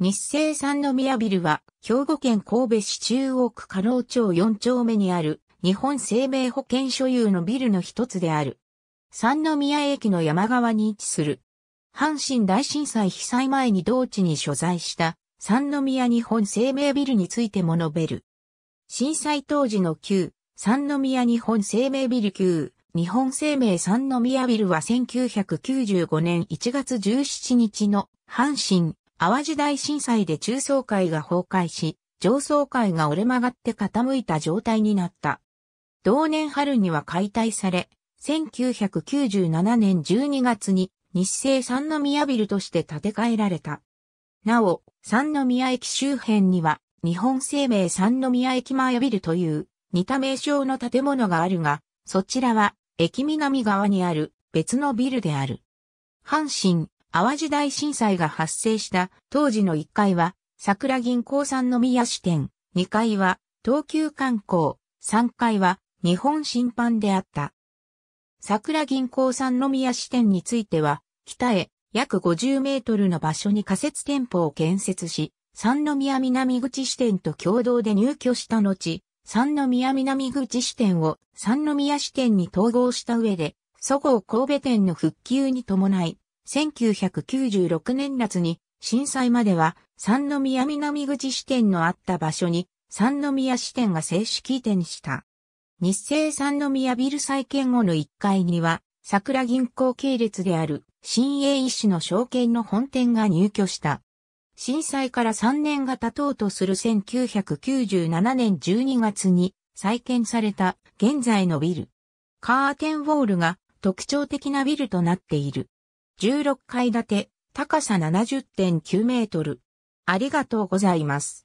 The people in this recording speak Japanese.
日清三宮ビルは、兵庫県神戸市中央区加納町4丁目にある、日本生命保険所有のビルの一つである。三宮駅の山側に位置する。阪神大震災被災前に同地に所在した、三宮日本生命ビルについても述べる。震災当時の旧、三宮日本生命ビル旧、日本生命三宮ビルは1995年1月17日の、阪神淡路大震災で中層階が崩壊し、上層階が折れ曲がって傾いた状態になった。同年春には解体され、1997年12月に日清三宮ビルとして建て替えられた。なお、三宮駅周辺には日本生命三宮駅前ビルという似た名称の建物があるが、そちらは駅南側にある別のビルである。阪神淡路大震災が発生した当時の1階は桜銀行んの宮支店、2階は東急観光、3階は日本審判であった。桜銀行んの宮支店については、北へ約50メートルの場所に仮設店舗を建設し、三宮南口支店と共同で入居した後、三宮南口支店を三宮支店に統合した上で、そごう神戸店の復旧に伴い、1996年夏に震災までは三宮南口支店のあった場所に三宮支店が正式移転した。日清三宮ビル再建後の1階には桜銀行系列である新栄一種の証券の本店が入居した。震災から3年が経とうとする1997年12月に再建された現在のビル。カーテンウォールが特徴的なビルとなっている。16階建て、高さ70.9メートル。ありがとうございます。